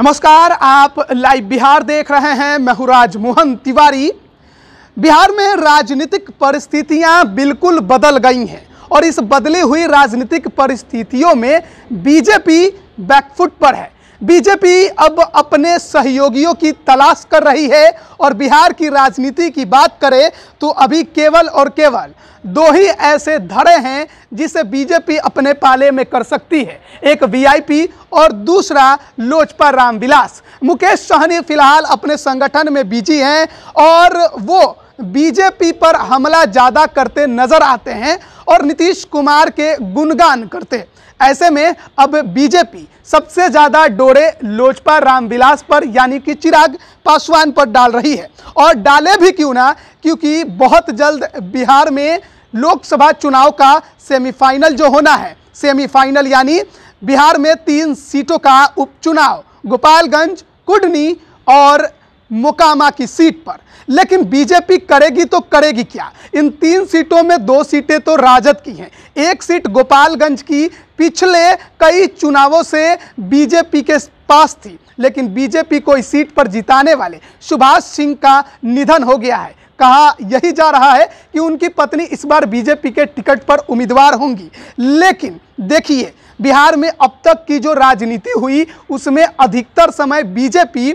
नमस्कार आप लाइव बिहार देख रहे हैं हूं मोहन तिवारी बिहार में राजनीतिक परिस्थितियां बिल्कुल बदल गई हैं और इस बदली हुई राजनीतिक परिस्थितियों में बीजेपी बैकफुट पर है बीजेपी अब अपने सहयोगियों की तलाश कर रही है और बिहार की राजनीति की बात करें तो अभी केवल और केवल दो ही ऐसे धड़े हैं जिसे बीजेपी अपने पाले में कर सकती है एक वीआईपी और दूसरा लोजपा रामविलास मुकेश सहनी फिलहाल अपने संगठन में बिजी हैं और वो बीजेपी पर हमला ज़्यादा करते नजर आते हैं और नीतीश कुमार के गुणगान करते ऐसे में अब बीजेपी सबसे ज़्यादा डोरे लोजपा रामविलास पर यानी कि चिराग पासवान पर डाल रही है और डाले भी क्यों ना क्योंकि बहुत जल्द बिहार में लोकसभा चुनाव का सेमीफाइनल जो होना है सेमीफाइनल यानी बिहार में तीन सीटों का उपचुनाव गोपालगंज कुडनी और मुकामा की सीट पर लेकिन बीजेपी करेगी तो करेगी क्या इन तीन सीटों में दो सीटें तो राजद की हैं एक सीट गोपालगंज की पिछले कई चुनावों से बीजेपी के पास थी लेकिन बीजेपी को इस सीट पर जिताने वाले सुभाष सिंह का निधन हो गया है कहा यही जा रहा है कि उनकी पत्नी इस बार बीजेपी के टिकट पर उम्मीदवार होंगी लेकिन देखिए बिहार में अब तक की जो राजनीति हुई उसमें अधिकतर समय बीजेपी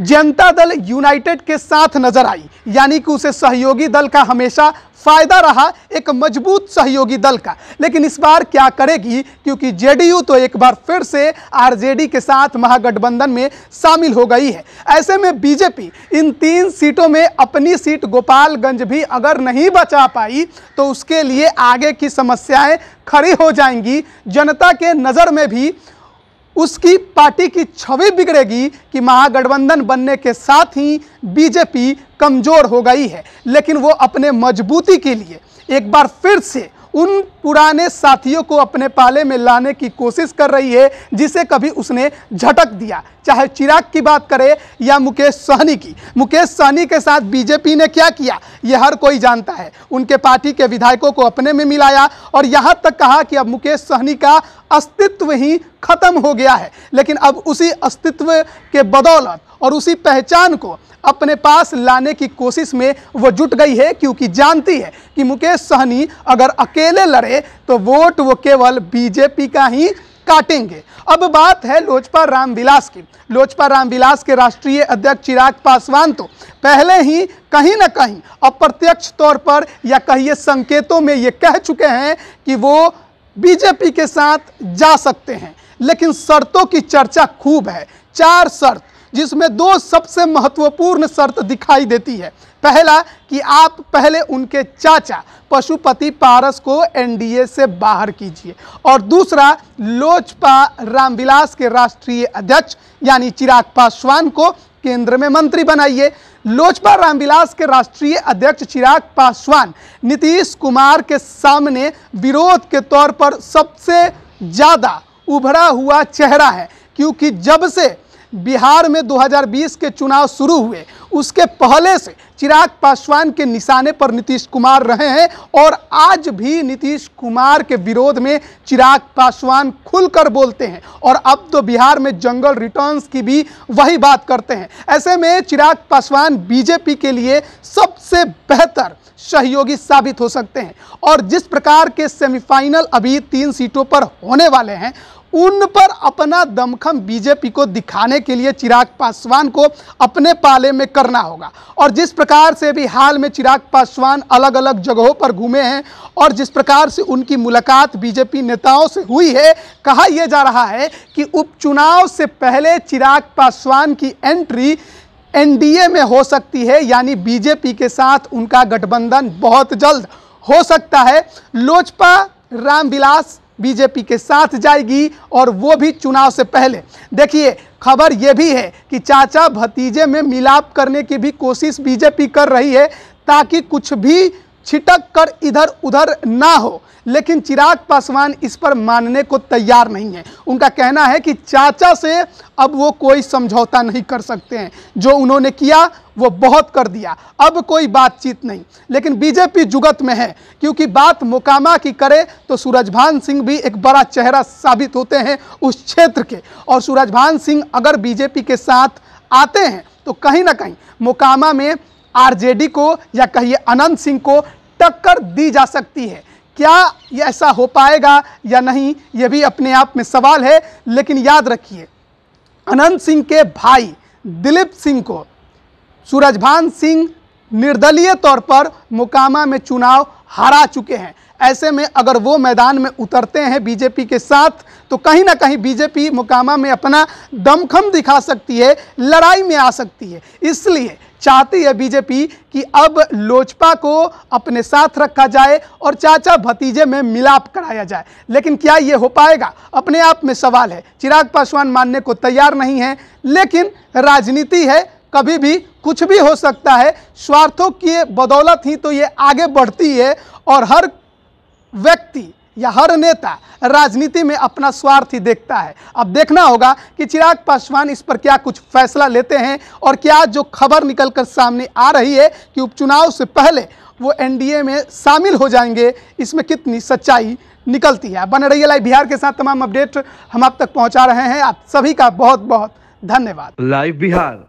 जनता दल यूनाइटेड के साथ नजर आई यानी कि उसे सहयोगी दल का हमेशा फायदा रहा एक मजबूत सहयोगी दल का लेकिन इस बार क्या करेगी क्योंकि जेडीयू तो एक बार फिर से आरजेडी के साथ महागठबंधन में शामिल हो गई है ऐसे में बीजेपी इन तीन सीटों में अपनी सीट गोपालगंज भी अगर नहीं बचा पाई तो उसके लिए आगे की समस्याएं खड़ी हो जाएंगी जनता के नज़र में भी उसकी पार्टी की छवि बिगड़ेगी कि महागठबंधन बनने के साथ ही बीजेपी कमज़ोर हो गई है लेकिन वो अपने मजबूती के लिए एक बार फिर से उन पुराने साथियों को अपने पाले में लाने की कोशिश कर रही है जिसे कभी उसने झटक दिया चाहे चिराग की बात करें या मुकेश सहनी की मुकेश सहनी के साथ बीजेपी ने क्या किया ये हर कोई जानता है उनके पार्टी के विधायकों को अपने में मिलाया और यहाँ तक कहा कि अब मुकेश सहनी का अस्तित्व ही खत्म हो गया है लेकिन अब उसी अस्तित्व के बदौलत और उसी पहचान को अपने पास लाने की कोशिश में वो जुट गई है क्योंकि जानती है कि मुकेश सहनी अगर अकेले लड़े तो वोट वो केवल बीजेपी का ही काटेंगे अब बात है लोजपा रामविलास की लोजपा रामविलास के राष्ट्रीय अध्यक्ष चिराग पासवान तो पहले ही कहीं ना कहीं अप्रत्यक्ष तौर पर या कहिए संकेतों में ये कह चुके हैं कि वो बीजेपी के साथ जा सकते हैं लेकिन शर्तों की चर्चा खूब है चार शर्त जिसमें दो सबसे महत्वपूर्ण शर्त दिखाई देती है पहला कि आप पहले उनके चाचा पशुपति पारस को एनडीए से बाहर कीजिए और दूसरा लोजपा रामविलास के राष्ट्रीय अध्यक्ष यानी चिराग पासवान को केंद्र में मंत्री बनाइए लोजपा रामविलास के राष्ट्रीय अध्यक्ष चिराग पासवान नीतीश कुमार के सामने विरोध के तौर पर सबसे ज़्यादा उभरा हुआ चेहरा है क्योंकि जब से बिहार में 2020 के चुनाव शुरू हुए उसके पहले से चिराग पासवान के निशाने पर नीतीश कुमार रहे हैं और आज भी नीतीश कुमार के विरोध में चिराग पासवान खुलकर बोलते हैं और अब तो बिहार में जंगल रिटर्न्स की भी वही बात करते हैं ऐसे में चिराग पासवान बीजेपी के लिए सबसे बेहतर सहयोगी साबित हो सकते हैं और जिस प्रकार के सेमीफाइनल अभी तीन सीटों पर होने वाले हैं उन पर अपना दमखम बीजेपी को दिखाने के लिए चिराग पासवान को अपने पाले में करना होगा और जिस प्रकार से भी हाल में चिराग पासवान अलग अलग जगहों पर घूमे हैं और जिस प्रकार से उनकी मुलाकात बीजेपी नेताओं से हुई है कहा यह जा रहा है कि उपचुनाव से पहले चिराग पासवान की एंट्री एनडीए में हो सकती है यानी बीजेपी के साथ उनका गठबंधन बहुत जल्द हो सकता है लोजपा रामविलास बीजेपी के साथ जाएगी और वो भी चुनाव से पहले देखिए खबर ये भी है कि चाचा भतीजे में मिलाप करने की भी कोशिश बीजेपी कर रही है ताकि कुछ भी छिटक कर इधर उधर ना हो लेकिन चिराग पासवान इस पर मानने को तैयार नहीं है उनका कहना है कि चाचा से अब वो कोई समझौता नहीं कर सकते हैं जो उन्होंने किया वो बहुत कर दिया अब कोई बातचीत नहीं लेकिन बीजेपी जुगत में है क्योंकि बात मुकामा की करे तो सूरजभान सिंह भी एक बड़ा चेहरा साबित होते हैं उस क्षेत्र के और सूरजभान सिंह अगर बीजेपी के साथ आते हैं तो कहीं ना कहीं मुकामा में आरजेडी को या कहिए अनंत सिंह को टक्कर दी जा सकती है क्या ये ऐसा हो पाएगा या नहीं ये भी अपने आप में सवाल है लेकिन याद रखिए अनंत सिंह के भाई दिलीप सिंह को सूरजभान सिंह निर्दलीय तौर पर मुकामा में चुनाव हरा चुके हैं ऐसे में अगर वो मैदान में उतरते हैं बीजेपी के साथ तो कहीं ना कहीं बीजेपी मुकामा में अपना दमखम दिखा सकती है लड़ाई में आ सकती है इसलिए चाहती है बीजेपी कि अब लोजपा को अपने साथ रखा जाए और चाचा भतीजे में मिलाप कराया जाए लेकिन क्या ये हो पाएगा अपने आप में सवाल है चिराग पासवान मानने को तैयार नहीं है लेकिन राजनीति है कभी भी कुछ भी हो सकता है स्वार्थों की बदौलत ही तो ये आगे बढ़ती है और हर व्यक्ति या हर नेता राजनीति में अपना स्वार्थ ही देखता है अब देखना होगा कि चिराग पासवान इस पर क्या कुछ फैसला लेते हैं और क्या जो खबर निकलकर सामने आ रही है कि उपचुनाव से पहले वो एनडीए में शामिल हो जाएंगे इसमें कितनी सच्चाई निकलती है बन रही लाइव बिहार के साथ तमाम अपडेट हम आप तक पहुंचा रहे हैं आप सभी का बहुत बहुत धन्यवाद लाइव बिहार